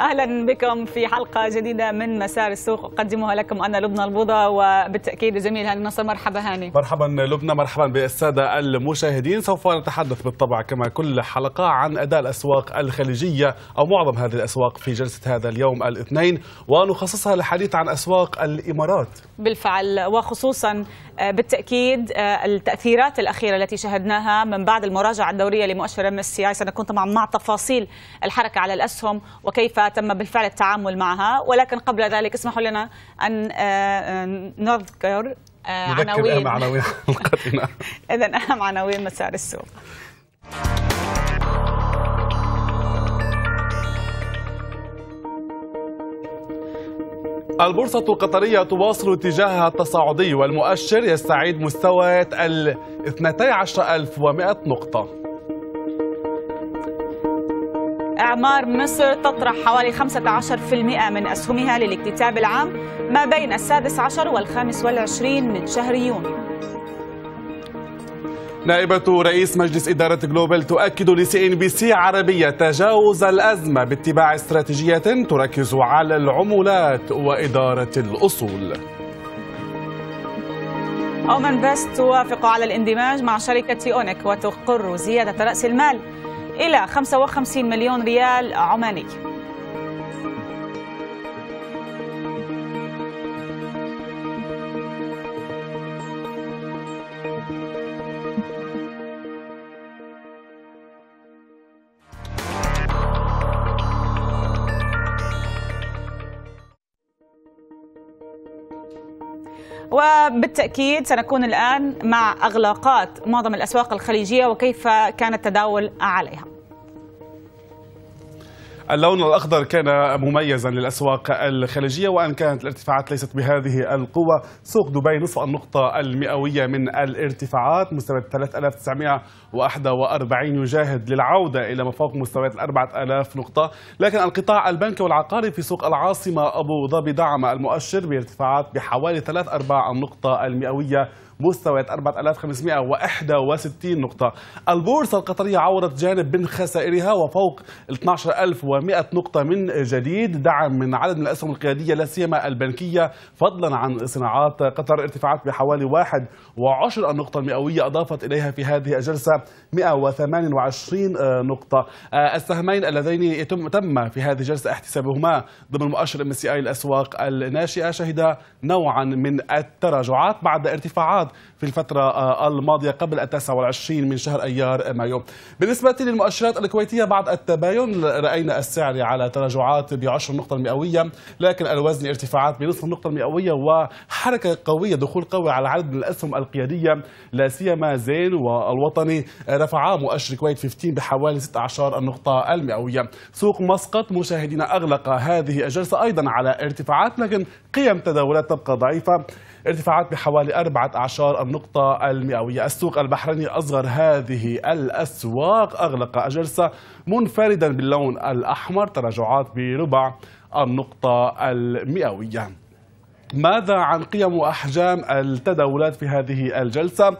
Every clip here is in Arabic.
اهلا بكم في حلقه جديده من مسار السوق اقدمها لكم انا لبنى البوضه وبالتاكيد زميل هاني نصر مرحبا هاني مرحبا لبنى مرحبا بالساده المشاهدين سوف نتحدث بالطبع كما كل حلقه عن اداء الاسواق الخليجيه او معظم هذه الاسواق في جلسه هذا اليوم الاثنين ونخصصها للحديث عن اسواق الامارات بالفعل وخصوصا آه، بالتاكيد آه، التاثيرات الاخيره التي شهدناها من بعد المراجعه الدوريه لمؤشر ام اس سي اي سنكون طبعا مع تفاصيل الحركه على الاسهم وكيف تم بالفعل التعامل معها ولكن قبل ذلك اسمحوا لنا أن آه، آه، آه، نذكر عناوين أهم عناوين حلقتنا إذا أهم عناوين مسار السوق البورصة القطرية تواصل اتجاهها التصاعدي والمؤشر يستعيد مستويات ال 12100 نقطة إعمار مصر تطرح حوالي 15% من أسهمها للاكتتاب العام ما بين السادس عشر والخامس والعشرين من شهر يونيو نائبة رئيس مجلس إدارة جلوبل تؤكد لسي إن بي سي عربية تجاوز الأزمة باتباع استراتيجية تركز على العمولات وإدارة الأصول أومن بيست توافق على الاندماج مع شركة أونك وتقر زيادة رأس المال إلى 55 مليون ريال عماني وبالتأكيد سنكون الآن مع أغلاقات معظم الأسواق الخليجية وكيف كان التداول عليها اللون الأخضر كان مميزا للأسواق الخليجية وأن كانت الارتفاعات ليست بهذه القوة سوق دبي نصف النقطة المئوية من الارتفاعات مستوى 3941 يجاهد للعودة إلى ما فوق مستويات 4000 نقطة لكن القطاع البنكي والعقاري في سوق العاصمة أبو ظبي دعم المؤشر بارتفاعات بحوالي 3 أرباع النقطة المئوية مستويات 4561 نقطة البورصة القطرية عورت جانب من خسائرها وفوق ال 12100 نقطة من جديد دعم من عدد من الأسهم القيادية لا سيما البنكية فضلا عن صناعات قطر ارتفاعات بحوالي 1 وعشر النقطة المئوية أضافت إليها في هذه الجلسة 128 نقطة آه، السهمين اللذين يتم تم في هذه الجلسة احتسابهما ضمن مؤشر ام الأسواق الناشئة شهد نوعا من التراجعات بعد ارتفاعات في الفترة آه، الماضية قبل التاسع والعشرين من شهر أيار مايو بالنسبة للمؤشرات الكويتية بعد التباين رأينا السعر على تراجعات بعشر نقطة مئوية لكن الوزن ارتفاعات بنصف نقطة مئوية وحركة قوية دخول قوي على عدد من الأسهم القيادية لا سيما زين والوطني رفعا مؤشر كويت 15 بحوالي 16 النقطة المئوية سوق مسقط مشاهدين أغلق هذه الجلسة أيضا على ارتفاعات لكن قيم تداولات تبقى ضعيفة ارتفاعات بحوالي 14 النقطة المئوية السوق البحريني أصغر هذه الأسواق أغلق أجلسة منفردا باللون الأحمر تراجعات بربع النقطة المئوية ماذا عن قيم وأحجام التداولات في هذه الجلسة؟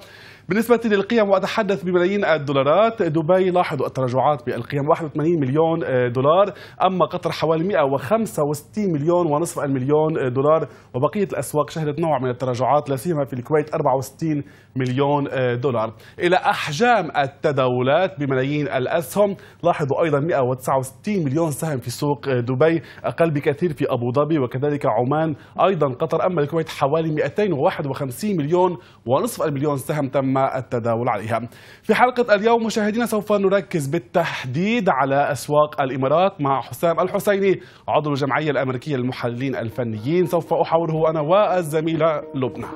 بالنسبة للقيم وأتحدث بملايين الدولارات دبي لاحظوا التراجعات بالقيم 81 مليون دولار أما قطر حوالي 165 مليون ونصف المليون دولار وبقية الأسواق شهدت نوع من التراجعات لا سيما في الكويت 64 مليون دولار إلى أحجام التداولات بملايين الأسهم لاحظوا أيضا 169 مليون سهم في سوق دبي أقل بكثير في أبو ظبي وكذلك عمان أيضا قطر أما الكويت حوالي 251 مليون ونصف المليون سهم تم التداول عليها في حلقة اليوم مشاهدينا سوف نركز بالتحديد على أسواق الإمارات مع حسام الحسيني عضو الجمعية الأمريكية للمحللين الفنيين سوف أحاوره أنا والزميلة لبنى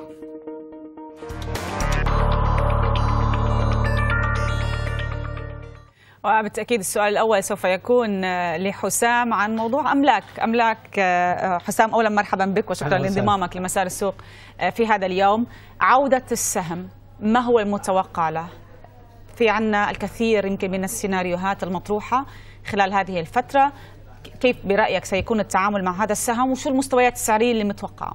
وبالتاكيد السؤال الاول سوف يكون آه، لحسام عن موضوع املاك، املاك آه، آه، حسام اولا مرحبا بك وشكرا لانضمامك لمسار السوق في هذا اليوم، عوده السهم ما هو المتوقع له؟ في عنا الكثير يمكن من السيناريوهات المطروحة خلال هذه الفترة كيف برأيك سيكون التعامل مع هذا السهم وشو المستويات السعرية اللي متوقعة؟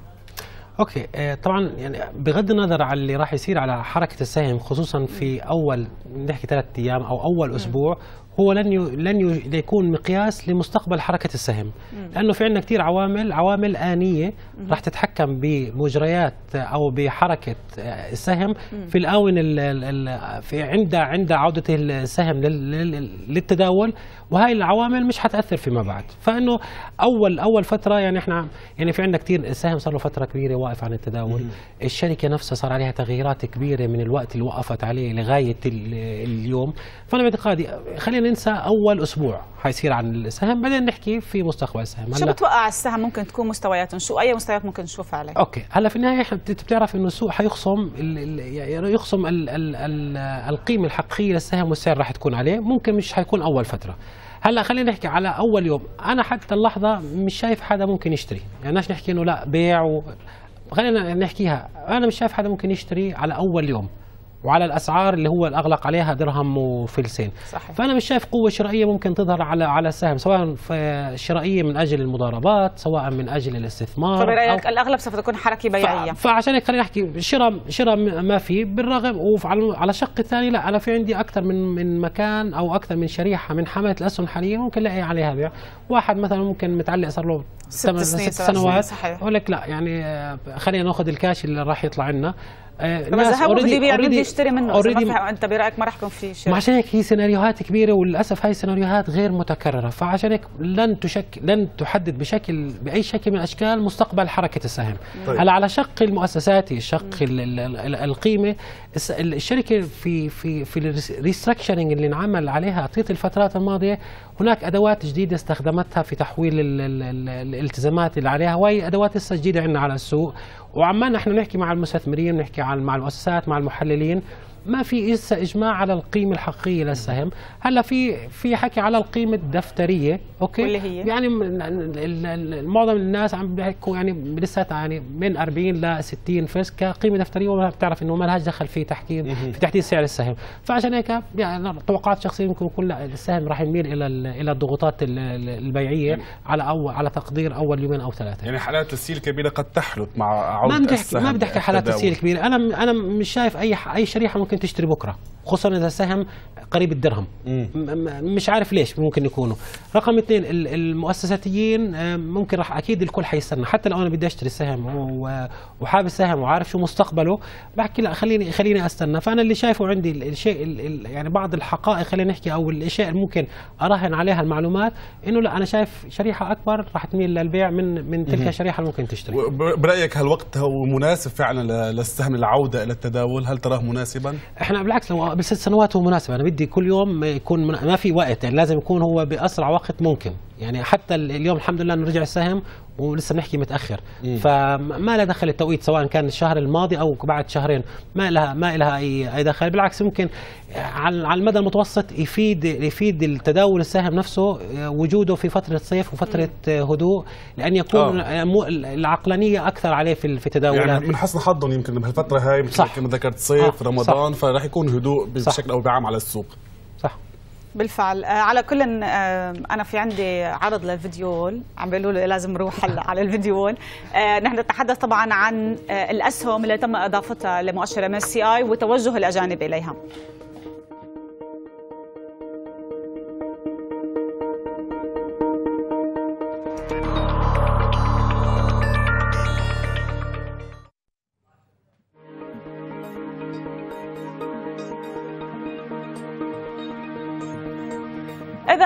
اوكي آه، طبعا يعني بغض النظر على اللي راح يصير على حركه السهم خصوصا في اول نحكي ثلاث ايام او اول اسبوع هو لن لن يكون مقياس لمستقبل حركه السهم لانه في عندنا كثير عوامل عوامل انيه راح تتحكم بمجريات او بحركه السهم في الاونه في عند عند عوده السهم للتداول وهي العوامل مش حتاثر فيما بعد فانه اول اول فتره يعني احنا يعني في عندنا كثير السهم صار له فتره كبيره واقف عن التداول الشركه نفسها صار عليها تغييرات كبيره من الوقت اللي وقفت عليه لغايه اليوم فانا باعتقادي خلينا خلينا ننسى اول اسبوع حيصير عن السهم بعدين نحكي في مستقبل السهم شو بتوقع السهم ممكن تكون مستوياته شو اي مستويات ممكن نشوفها عليه اوكي هلا في النهايه انت بتعرف انه السوق حيخصم ال... يعني يخصم الـ الـ الـ القيمه الحقيقيه للسهم والسعر راح تكون عليه ممكن مش حيكون اول فتره هلا خلينا نحكي على اول يوم انا حتى اللحظه مش شايف حدا ممكن يشتري يعني نحكي انه لا بيع و... خلينا نحكيها انا مش شايف حدا ممكن يشتري على اول يوم وعلى الاسعار اللي هو الاغلق عليها درهم وفلسين صحيح. فانا مش شايف قوه شرائيه ممكن تظهر على على السهم سواء شرائيه من اجل المضاربات سواء من اجل الاستثمار فبرايك إيه الاغلب سوف تكون حركه بيعيه ف... فعشان هيك خلينا نحكي شراء شراء ما في بالرغم وعلى على الشق الثاني لا انا في عندي اكثر من من مكان او اكثر من شريحه من حمله الاسهم حاليا ممكن الاقي عليها بيع واحد مثلا ممكن متعلق صار له ست, ست سنوات يقول لك لا يعني آه، خلينا ناخذ الكاش اللي راح يطلع لنا آه بس بده يبيع بده يشتري منه ما انت برايك ما راح يكون في ما عشان هيك هي سيناريوهات كبيره وللاسف هاي السيناريوهات غير متكرره فعشان هيك لن تشك لن تحدد بشكل باي شكل من الاشكال مستقبل حركه السهم طيب. هلا على شق المؤسساتي شق القيمه الشركه في في في الريستراكشرنج اللي انعمل عليها طيله الفترات الماضيه هناك ادوات جديده استخدمتها في تحويل الالتزامات اللي عليها وهي ادوات لسه جديده عندنا على السوق وعمال نحن نحكي مع المستثمرين نحكي مع المؤسسات مع المحللين ما في لسه اجماع على القيمه الحقيقيه للسهم هلا في في حكي على القيمه الدفتريه اوكي واللي هي يعني معظم الناس عم بيحكوا يعني لسه يعني من 40 ل 60 فلس كقيمه دفتريه وما بتعرف انه ما لهاش دخل في تحكيم في تحديد سعر السهم فعشان هيك يعني توقعات شخصيه ممكن يكون السهم راح يميل الى الى الضغوطات البيعيه يعني على أو على تقدير اول يومين او ثلاثه يعني حالات تسييل كبيره قد تحدث مع عوده ما بدي ما بدي احكي حالات تسييل كبيره انا انا مش شايف اي اي شريحه ممكن تشتري بكره خصوصا اذا سهم قريب الدرهم مش عارف ليش ممكن يكونوا رقم اثنين المؤسساتيين آه، ممكن راح اكيد الكل حيستنى حتى لو انا بدي اشتري سهم وحابب سهم وعارف شو مستقبله بحكي لا خليني خليني استنى فانا اللي شايفه عندي الشيء يعني بعض الحقائق خلينا نحكي او الاشياء اللي ممكن اراهن عليها المعلومات انه لا انا شايف شريحه اكبر راح تميل للبيع من من تلك الشريحه اللي ممكن تشتري برايك هل هو مناسب فعلا للسهم العوده الى التداول هل تراه مناسبا احنا بالعكس هو بالست سنوات هو مناسب انا بدي كل يوم يكون ما في وقت يعني لازم يكون هو باسرع وقت ممكن يعني حتى اليوم الحمد لله انه رجع السهم ولسه بنحكي متاخر مم. فما لها دخل التوقيت سواء كان الشهر الماضي او بعد شهرين ما لها ما لها اي اي دخل بالعكس ممكن على المدى المتوسط يفيد يفيد التداول السهم نفسه آه، وجوده في فتره صيف وفتره آه، هدوء لان يكون أوه. آه، العقلانيه اكثر عليه في في التداولات يعني من حسن حظهم يمكن بهالفتره هاي مثل ما ذكرت صيف آه. رمضان فراح يكون هدوء بشكل او بعام على السوق بالفعل آه، على كل آه، انا في عندي عرض للفيديو عم بيقولوا لي لازم اروح هلا على الفيديو آه، نحن نتحدث طبعا عن الاسهم اللي تم اضافتها لمؤشر ام اس سي اي وتوجه الاجانب اليها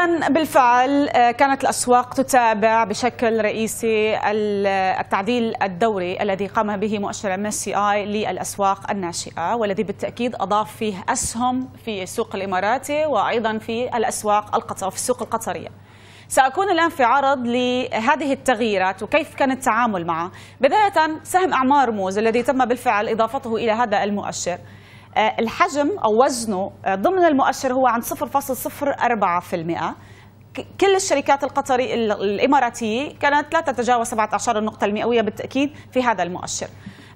إذا بالفعل آه، كانت الأسواق تتابع بشكل رئيسي التعديل الدوري الذي قام به مؤشر ام اس اي للأسواق الناشئة والذي بالتأكيد أضاف فيه أسهم في السوق الإماراتي وأيضا في الأسواق القطر في السوق القطرية. سأكون الآن في عرض لهذه التغييرات وكيف كان التعامل معه بداية سهم أعمار موز الذي تم بالفعل إضافته إلى هذا المؤشر آه، الحجم أو وزنه آه، ضمن المؤشر هو عند 0.04% كل الشركات القطري الإماراتية كانت لا تتجاوز 17 النقطة المئوية بالتأكيد في هذا المؤشر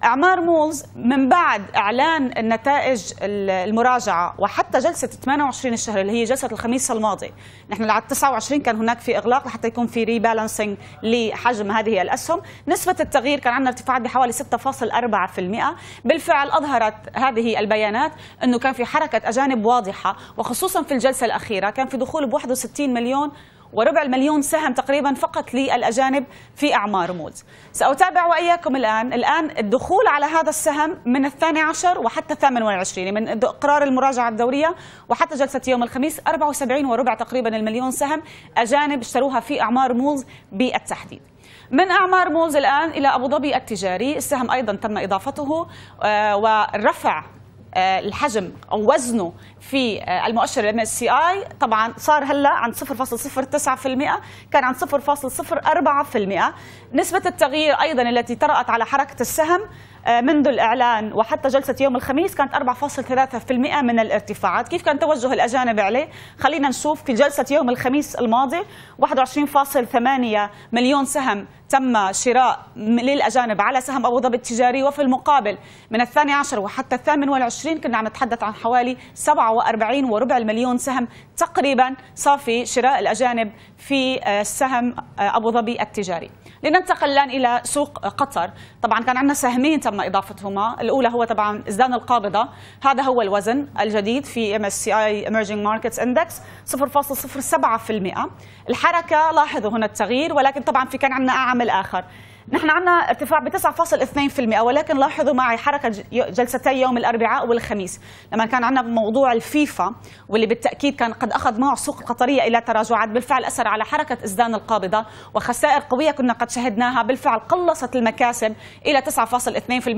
اعمار مولز من بعد اعلان النتائج المراجعه وحتى جلسه 28 الشهر اللي هي جلسه الخميس الماضي نحن على 29 كان هناك في اغلاق لحتى يكون في ريبالانسنج لحجم هذه الاسهم نسبه التغيير كان عندنا ارتفاعات بحوالي 6.4% بالفعل اظهرت هذه البيانات انه كان في حركه اجانب واضحه وخصوصا في الجلسه الاخيره كان في دخول ب 61 مليون وربع المليون سهم تقريبا فقط للأجانب في أعمار مولز سأتابع وإياكم الآن الآن الدخول على هذا السهم من الثاني عشر وحتى الثامن والعشرين من إقرار المراجعة الدورية وحتى جلسة يوم الخميس 74 وربع تقريبا المليون سهم أجانب اشتروها في أعمار مولز بالتحديد من أعمار مولز الآن إلى أبو ظبي التجاري السهم أيضا تم إضافته آه، ورفع آه، الحجم او وزنه في آه، المؤشر الام اس سي اي طبعا صار هلا عند 0.09% كان عند 0.04% نسبه التغيير ايضا التي طرات على حركه السهم آه، منذ الإعلان وحتى جلسة يوم الخميس كانت 4.3% من الارتفاعات كيف كان توجه الأجانب عليه؟ خلينا نشوف في جلسة يوم الخميس الماضي 21.8 مليون سهم تم شراء للأجانب على سهم أبو ظبي التجاري وفي المقابل من الثاني عشر وحتى الثامن والعشرين كنا عم نتحدث عن حوالي 47 وربع المليون سهم تقريبا صافي شراء الأجانب في آه، سهم آه، أبو ظبي التجاري لننتقل الآن إلى سوق قطر طبعا كان عندنا سهمين تم إضافتهما الأولى هو طبعا إزدان القابضة هذا هو الوزن الجديد في ام اس سي اي ايمرجينج ماركتس اندكس 0.07% الحركة لاحظوا هنا التغيير ولكن طبعا في كان عندنا عامل آخر نحن عندنا ارتفاع ب 9.2% ولكن لاحظوا معي حركة جلستي يوم الأربعاء والخميس لما كان عندنا موضوع الفيفا واللي بالتأكيد كان قد أخذ معه السوق القطرية إلى تراجعات بالفعل أثر على حركة إزدان القابضة وخسائر قوية كنا قد شهدناها بالفعل قلصت المكاسب إلى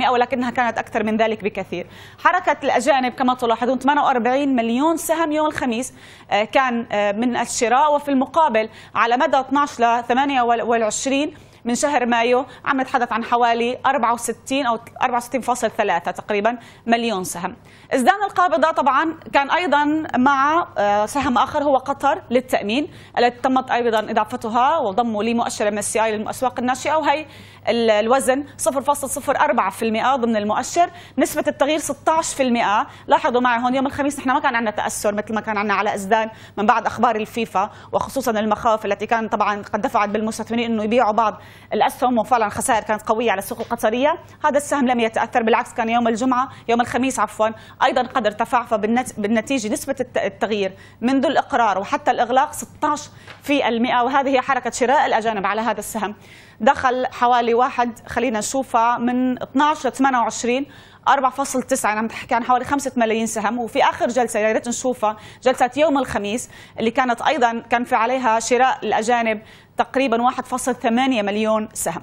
9.2% ولكنها كانت أكثر من ذلك بكثير حركة الأجانب كما تلاحظون 48 مليون سهم يوم الخميس آه، كان آه، من الشراء وفي المقابل على مدى 12 ل 28 من شهر مايو عم نتحدث عن حوالي 64 أو 64.3 تقريبا مليون سهم ازدان القابضة طبعا كان أيضا مع آه، سهم آخر هو قطر للتأمين التي تمت أيضا إضافتها وضمه لمؤشر ام اس للأسواق الناشئة وهي الوزن 0.04% ضمن المؤشر نسبة التغيير 16% لاحظوا معي هون يوم الخميس نحن ما كان عندنا تأثر مثل ما كان عندنا على إزدان من بعد أخبار الفيفا وخصوصا المخاوف التي كان طبعا قد دفعت بالمستثمرين أنه يبيعوا بعض الأسهم وفعلا خسائر كانت قوية على السوق القطرية هذا السهم لم يتأثر بالعكس كان يوم الجمعة يوم الخميس عفوا أيضا قد ارتفع فبالنتيجة نسبة التغيير منذ الإقرار وحتى الإغلاق 16% وهذه هي حركة شراء الأجانب على هذا السهم دخل حوالي واحد خلينا نشوفها من 12 ل 28 4.9 انا عم بحكي عن حوالي 5 ملايين سهم وفي اخر جلسه يا ريت نشوفها جلسه يوم الخميس اللي كانت ايضا كان في عليها شراء الاجانب تقريبا 1.8 مليون سهم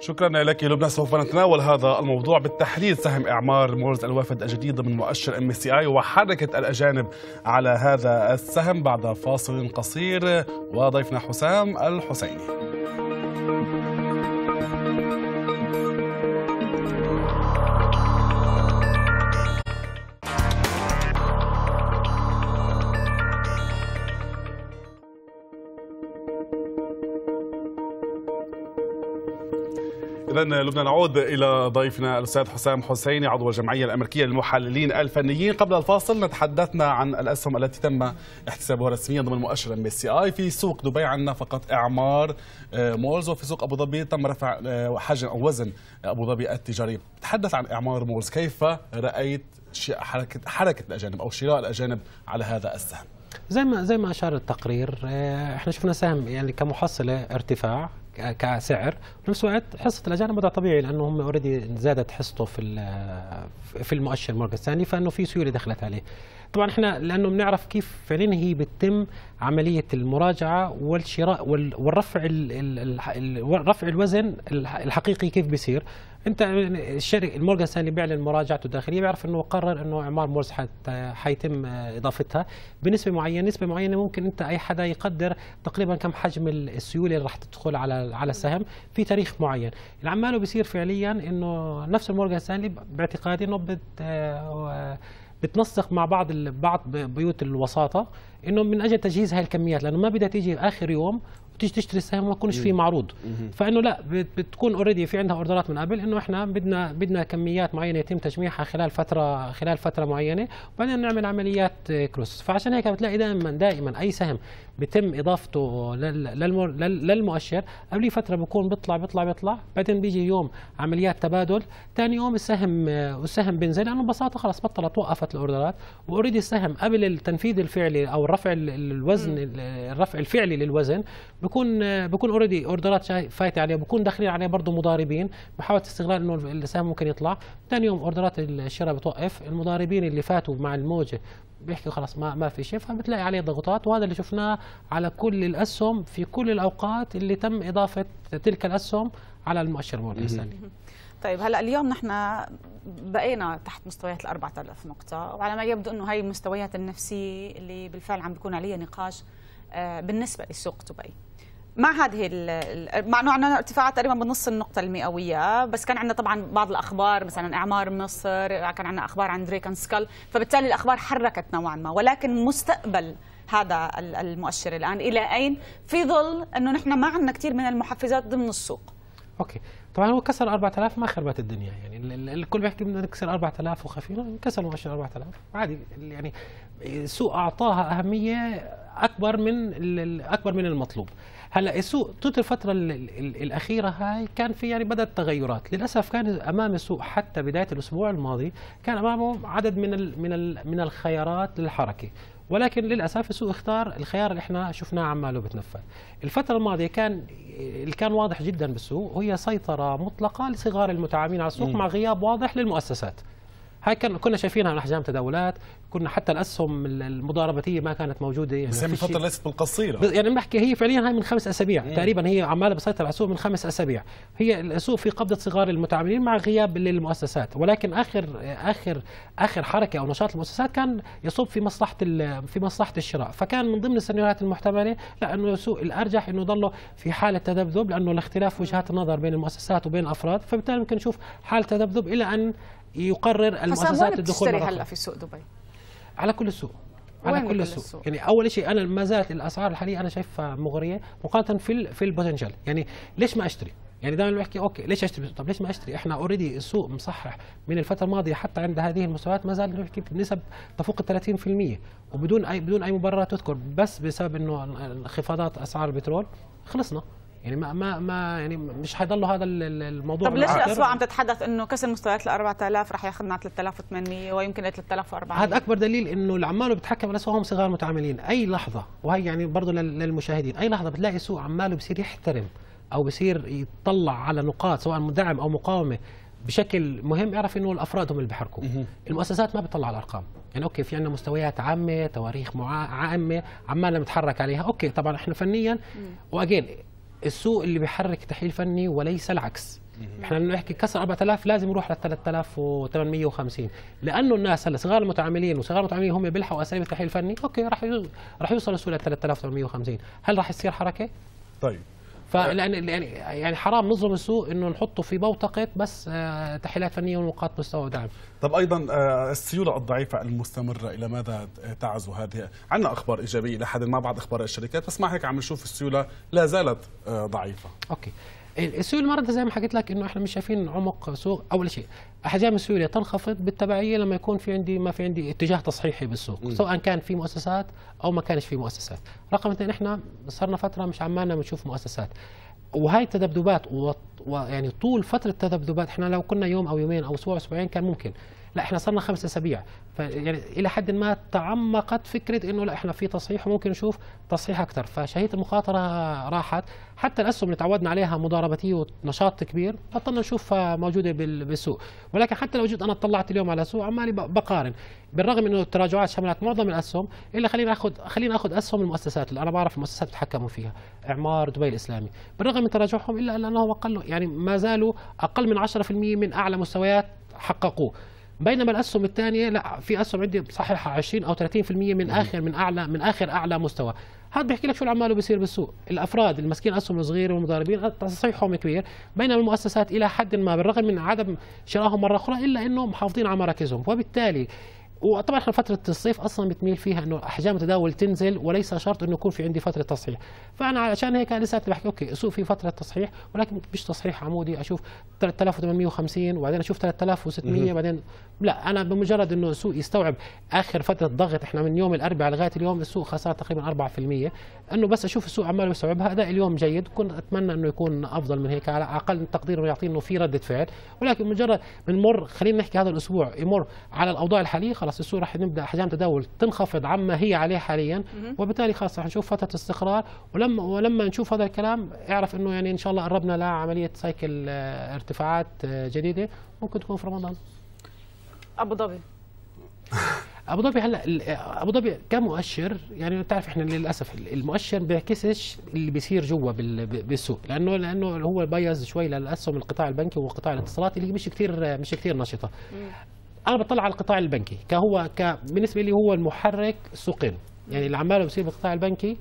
شكرا لك لبنى سوف نتناول هذا الموضوع بالتحديد سهم اعمار مورز الوافد الجديد من مؤشر ام سي اي وحركه الاجانب على هذا السهم بعد فاصل قصير وضيفنا حسام الحسيني إذا لبنى نعود إلى ضيفنا الأستاذ حسام حسيني عضو الجمعية الأمريكية للمحللين الفنيين قبل الفاصل تحدثنا عن الأسهم التي تم احتسابها رسميا ضمن مؤشر ام سي اي في سوق دبي عندنا فقط إعمار آه، مولز وفي سوق أبو ظبي تم رفع آه، حجم أو وزن أبو ظبي التجاري تحدث عن إعمار مولز كيف رأيت حركة حركة الأجانب أو شراء الأجانب على هذا السهم زي ما زي ما اشار التقرير آه، احنا شفنا سهم يعني كمحصله ارتفاع كسعر في نفس الوقت حصه الاجانب وضع طبيعي لانه هم اوريدي زادت حصته في في المؤشر مورغان الثاني فانه في سيوله دخلت عليه طبعا احنا لانه بنعرف كيف فعليا هي بتتم عمليه المراجعه والشراء والرفع رفع الوزن الحقيقي كيف بيصير انت الشركه المورجان ستانلي بيعلن مراجعته الداخليه بيعرف انه قرر انه اعمار مورز حيتم آه، اضافتها بنسبه معينه نسبه معينه ممكن انت اي حدا يقدر تقريبا كم حجم السيوله اللي راح تدخل على على السهم في تاريخ معين اللي عماله بيصير فعليا انه نفس المورجان ستانلي باعتقادي انه بت آه، بتنسق مع بعض بعض بيوت الوساطه انه من اجل تجهيز هاي الكميات لانه ما بدها تيجي اخر يوم بتيجي تشتري السهم ما يكونش في معروض فانه لا بتكون اوريدي في عندها اوردرات من قبل انه احنا بدنا بدنا كميات معينه يتم تجميعها خلال فتره خلال فتره معينه وبعدين نعمل عمليات كروس فعشان هيك بتلاقي دائما دائما اي سهم بتم اضافته للمؤشر قبل فتره بكون بيطلع بيطلع بيطلع بعدين بيجي يوم عمليات تبادل ثاني يوم السهم السهم بينزل لانه ببساطه خلاص بطلت وقفت الاوردرات واوريدي السهم قبل التنفيذ الفعلي او الرفع الوزن الرفع الفعلي للوزن بكون بكون اوريدي اوردرات فايته عليه بكون داخلين عليه برضه مضاربين محاوله استغلال انه السهم ممكن يطلع ثاني يوم اوردرات الشراء بتوقف المضاربين اللي فاتوا مع الموجه بيحكي خلاص ما ما في شيء فبتلاقي عليه ضغوطات وهذا اللي شفناه على كل الاسهم في كل الاوقات اللي تم اضافه تلك الاسهم على المؤشر المالي السنوي طيب هلا اليوم نحن بقينا تحت مستويات ال 4000 نقطه وعلى ما يبدو انه هي المستويات النفسيه اللي بالفعل عم بيكون عليها نقاش آه، بالنسبه لسوق دبي مع هذه مع انه عندنا ارتفاعات تقريبا بنص النقطة المئوية بس كان عندنا طبعا بعض الأخبار مثلا إعمار مصر كان عندنا أخبار عن دريكن سكال فبالتالي الأخبار حركت نوعا ما ولكن مستقبل هذا المؤشر الآن إلى أين في ظل أنه نحن ما عندنا كثير من المحفزات ضمن السوق أوكي طبعا هو كسر 4000 ما خربت الدنيا يعني الكل بيحكي بدنا نكسر 4000 وخفينا كسر مؤشر 4000 عادي يعني السوق اعطاها اهميه اكبر من اكبر من المطلوب هلا السوق طول الفتره الـ الـ الاخيره هاي كان في يعني بدات تغيرات للاسف كان امام السوق حتى بدايه الاسبوع الماضي كان امامه عدد من الـ من الـ من الخيارات للحركه ولكن للاسف السوق اختار الخيار اللي احنا شفناه عماله بتنفذ الفتره الماضيه كان اللي كان واضح جدا بالسوق وهي سيطره مطلقه لصغار المتعاملين على السوق م. مع غياب واضح للمؤسسات هاي كان كنا شايفينها من احجام تداولات كنا حتى الاسهم المضاربتيه ما كانت موجوده يعني بس الفتره ليست بالقصيره يعني بحكي هي فعليا هاي من خمس اسابيع مم. تقريبا هي عماله بتسيطر على السوق من خمس اسابيع هي السوق في قبضه صغار المتعاملين مع غياب للمؤسسات ولكن اخر اخر اخر حركه او نشاط المؤسسات كان يصب في مصلحه في مصلحه الشراء فكان من ضمن السيناريوهات المحتمله لا انه السوق الارجح انه يضله في حاله تذبذب لانه الاختلاف وجهات النظر بين المؤسسات وبين الافراد فبالتالي ممكن نشوف حاله تذبذب الى ان يقرر المؤسسات الدخول تشتري هلا في سوق دبي على كل السوق على كل السوق. السوق يعني اول شيء انا ما زالت الاسعار الحاليه انا شايفها مغريه مقارنه في في البوتنشال يعني ليش ما اشتري يعني دائما بحكي اوكي ليش اشتري طب ليش ما اشتري احنا اوريدي السوق مصحح من الفتره الماضيه حتى عند هذه المستويات ما زال بنحكي بنسب تفوق ال 30% وبدون اي بدون اي مبررات تذكر بس بسبب انه انخفاضات اسعار البترول خلصنا يعني ما ما ما يعني مش حيضل هذا الموضوع طب ليش الاسواق عم تتحدث انه كسر مستويات ال 4000 رح ياخذنا 3800 ويمكن ل 3400 هذا اكبر دليل انه العمال بتحكم الاسواق هم صغار متعاملين اي لحظه وهي يعني برضه للمشاهدين اي لحظه بتلاقي سوق عماله بصير يحترم او بصير يطلع على نقاط سواء مدعم او مقاومه بشكل مهم اعرف انه الافراد هم اللي بيحركوا المؤسسات ما بتطلع على الارقام يعني اوكي في عندنا مستويات عامه تواريخ عامه عمالنا نتحرك عليها اوكي طبعا احنا فنيا واجين السوق اللي بيحرك تحليل فني وليس العكس احنا لما نحكي كسر 4000 لازم يروح لل 3850 لانه الناس هلا صغار المتعاملين وصغار المتعاملين هم بيلحقوا اساليب التحليل الفني اوكي راح راح يوصل السوق لل 3850 هل راح يصير حركه طيب فلان يعني يعني حرام نظلم السوق انه نحطه في بوتقه بس آه، تحليلات فنيه ونقاط مستوى دعم طب ايضا آه، السيوله الضعيفه المستمره الى ماذا تعزو هذه؟ عندنا اخبار ايجابيه لحد ما بعض اخبار الشركات بس مع هيك عم نشوف السيوله لا زالت آه، ضعيفه. اوكي. السوق المرضى زي ما حكيت لك انه احنا مش شايفين عمق سوق اول شيء احجام السيوله تنخفض بالتبعيه لما يكون في عندي ما في عندي اتجاه تصحيحي بالسوق م. سواء كان في مؤسسات او ما كانش في مؤسسات رقم اثنين احنا صرنا فتره مش عمالنا بنشوف مؤسسات وهي التذبذبات ويعني طول فتره التذبذبات احنا لو كنا يوم او يومين او اسبوع اسبوعين كان ممكن لا احنا صرنا خمس اسابيع فيعني الى حد ما تعمقت فكره انه لا احنا في تصحيح وممكن نشوف تصحيح اكثر فشهيه المخاطره راحت حتى الاسهم اللي تعودنا عليها مضاربتيه ونشاط كبير بطلنا نشوفها موجوده بالسوق ولكن حتى لو جيت انا طلعت اليوم على السوق عمالي بقارن بالرغم انه التراجعات شملت معظم الاسهم الا خلينا اخذ خلينا اخذ اسهم المؤسسات اللي انا بعرف المؤسسات بتحكموا فيها اعمار دبي الاسلامي بالرغم من تراجعهم الا انهم اقل يعني ما زالوا اقل من 10% من اعلى مستويات حققوه بينما الاسهم الثانيه لا في اسهم عندي صحيحه 20 او 30% من اخر من اعلى من اخر اعلى مستوى هذا بيحكي لك شو العمال بيصير بالسوق الافراد المسكين اسهم صغيره والمضاربين تصحيحهم كبير بينما المؤسسات الى حد ما بالرغم من عدم شرائهم مره اخرى الا انهم محافظين على مراكزهم وبالتالي وطبعا احنا فتره الصيف اصلا بتميل فيها انه احجام التداول تنزل وليس شرط انه يكون في عندي فتره تصحيح فانا عشان هيك انا لساتني بحكي اوكي السوق في فتره تصحيح ولكن مش تصحيح عمودي اشوف 3850 وبعدين اشوف 3600 بعدين لا انا بمجرد انه السوق يستوعب اخر فتره ضغط احنا من يوم الاربعاء لغايه اليوم السوق خساره تقريبا 4% انه بس اشوف السوق عمال يستوعبها اداء اليوم جيد كنت اتمنى انه يكون افضل من هيك على اقل تقدير يعطي انه في رده فعل ولكن مجرد بنمر خلينا نحكي هذا الاسبوع يمر على الاوضاع الحاليه خلاص خلاص السوق راح نبدا احجام تداول تنخفض عما هي عليه حاليا وبالتالي خلاص راح نشوف فتره استقرار ولما ولما نشوف هذا الكلام اعرف انه يعني ان شاء الله قربنا لعمليه سايكل آه، ارتفاعات آه، جديده ممكن تكون في رمضان ابو ظبي ابو ظبي هلا آه، ابو ظبي كمؤشر يعني بتعرف احنا للاسف المؤشر بيعكسش اللي بيصير جوا بالسوق لانه لانه هو بايز شوي للاسهم القطاع البنكي وقطاع الاتصالات اللي مش كثير مش كثير نشطه انا بطلع على القطاع البنكي كهو ك بالنسبه لي هو المحرك سوقين يعني اللي عماله بصير بالقطاع البنكي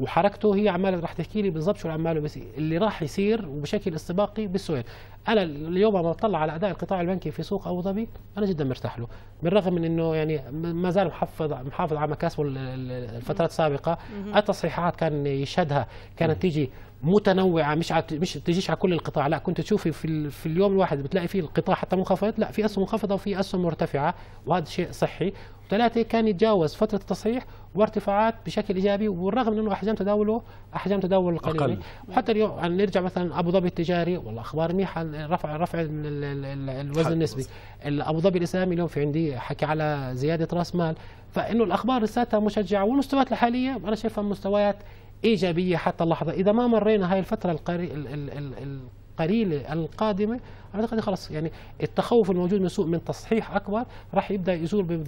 وحركته هي عماله رح تحكي لي بالضبط شو عماله بس اللي راح يصير وبشكل استباقي بالسويد انا اليوم لما بطلع على اداء القطاع البنكي في سوق ابو ظبي انا جدا مرتاح له بالرغم من انه يعني ما زال محفظ محافظ على مكاسبه الفترات السابقه التصحيحات كان يشهدها كانت تيجي متنوعه مش عت... مش تجيش على كل القطاع لا كنت تشوفي في, ال... في اليوم الواحد بتلاقي فيه القطاع حتى منخفض لا في اسهم منخفضه وفي اسهم مرتفعه وهذا شيء صحي وثلاثه كان يتجاوز فتره التصحيح وارتفاعات بشكل ايجابي والرغم من انه احجام تداوله احجام تداوله قليله وحتى اليوم يعني نرجع مثلا ابو ظبي التجاري والله اخبار منيحه رفع رفع الوزن النسبي ابو ظبي الاسلامي اليوم في عندي حكي على زياده راس مال فانه الاخبار لساتها مشجعه والمستويات الحاليه انا شايفها مستويات إيجابية حتى اللحظة إذا ما مرينا هاي الفترة القري... القليلة القادمة أعتقد خلص يعني التخوف الموجود من السوق من تصحيح أكبر راح يبدأ يزول ب... ب...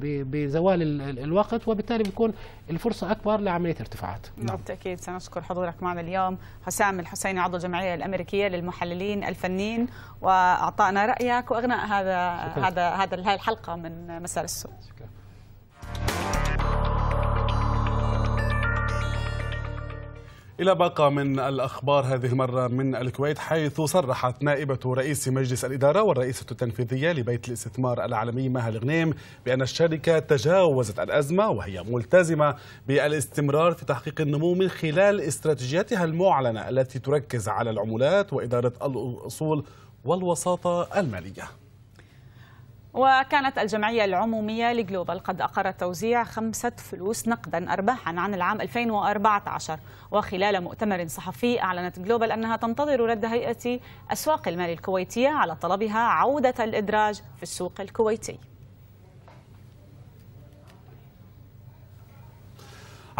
ب... بزوال ال... الوقت وبالتالي بيكون الفرصة أكبر لعملية ارتفاعات نعم. بالتأكيد سنشكر حضورك معنا اليوم حسام الحسيني عضو الجمعية الأمريكية للمحللين الفنيين وأعطانا رأيك وأغناء هذا شكرا. هذا هذا الحلقة من مسار السوق شكرا. إلى باقة من الأخبار هذه المرة من الكويت حيث صرحت نائبة رئيس مجلس الإدارة والرئيسة التنفيذية لبيت الاستثمار العالمي مها الغنيم بأن الشركة تجاوزت الأزمة وهي ملتزمة بالاستمرار في تحقيق النمو من خلال استراتيجيتها المعلنة التي تركز على العمولات وإدارة الأصول والوساطة المالية وكانت الجمعية العمومية لجلوبال قد أقرت توزيع خمسة فلوس نقدا أرباحا عن العام 2014 وخلال مؤتمر صحفي أعلنت جلوبال أنها تنتظر رد هيئة أسواق المال الكويتية على طلبها عودة الإدراج في السوق الكويتي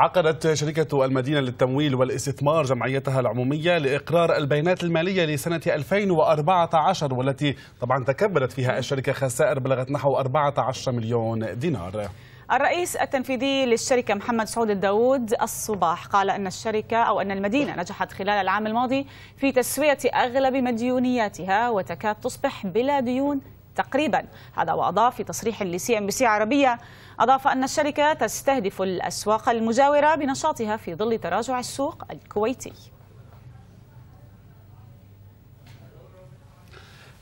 عقدت شركة المدينة للتمويل والاستثمار جمعيتها العمومية لإقرار البيانات المالية لسنة 2014 والتي طبعا تكبدت فيها الشركة خسائر بلغت نحو 14 مليون دينار الرئيس التنفيذي للشركة محمد سعود الداود الصباح قال أن الشركة أو أن المدينة نجحت خلال العام الماضي في تسوية أغلب مديونياتها وتكاد تصبح بلا ديون تقريبا هذا وأضاف في تصريح لسي ام بي سي عربية أضاف أن الشركة تستهدف الأسواق المجاورة بنشاطها في ظل تراجع السوق الكويتي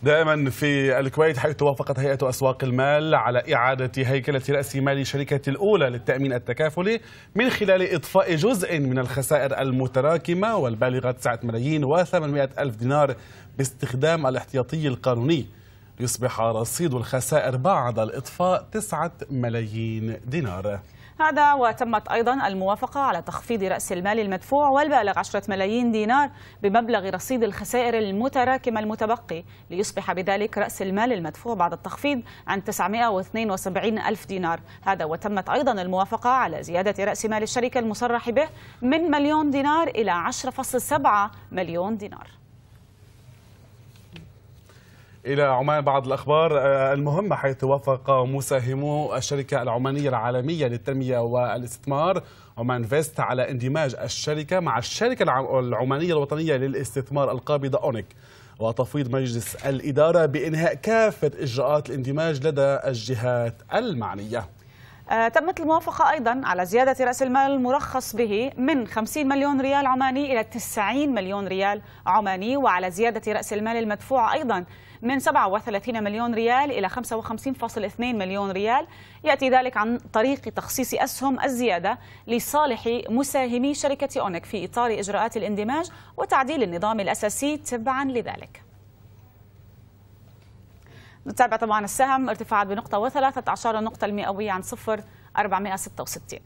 دائما في الكويت حيث وافقت هيئة أسواق المال على إعادة هيكلة رأس مال شركة الأولى للتأمين التكافلي من خلال إطفاء جزء من الخسائر المتراكمة والبالغة 9 ملايين و800 ألف دينار باستخدام الاحتياطي القانوني ليصبح رصيد الخسائر بعد الإطفاء 9 ملايين دينار هذا وتمت أيضا الموافقة على تخفيض رأس المال المدفوع والبالغ 10 ملايين دينار بمبلغ رصيد الخسائر المتراكمة المتبقي ليصبح بذلك رأس المال المدفوع بعد التخفيض عن 972 ألف دينار هذا وتمت أيضا الموافقة على زيادة رأس مال الشركة المصرح به من مليون دينار إلى 10.7 مليون دينار إلى عمان بعض الأخبار آه، المهمة حيث وافق مساهمو الشركة العمانية العالمية للتنمية والاستثمار عمان فيست على اندماج الشركة مع الشركة العمانية الوطنية للاستثمار القابضة أونيك وتفويض مجلس الإدارة بإنهاء كافة إجراءات الاندماج لدى الجهات المعنية آه، تمت الموافقة أيضا على زيادة رأس المال المرخص به من 50 مليون ريال عماني إلى 90 مليون ريال عماني وعلى زيادة رأس المال المدفوع أيضا من 37 مليون ريال إلى 55.2 مليون ريال يأتي ذلك عن طريق تخصيص أسهم الزيادة لصالح مساهمي شركة أونك في إطار إجراءات الاندماج وتعديل النظام الأساسي تبعا لذلك نتابع طبعا السهم ارتفعت بنقطة وثلاثة عشر نقطة المئوية عن صفر 466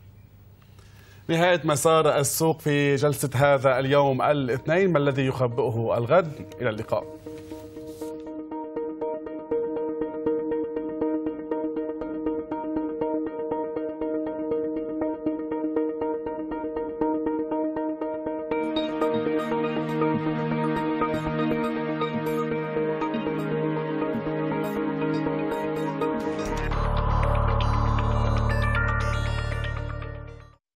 نهاية مسار السوق في جلسة هذا اليوم الاثنين ما الذي يخبئه الغد إلى اللقاء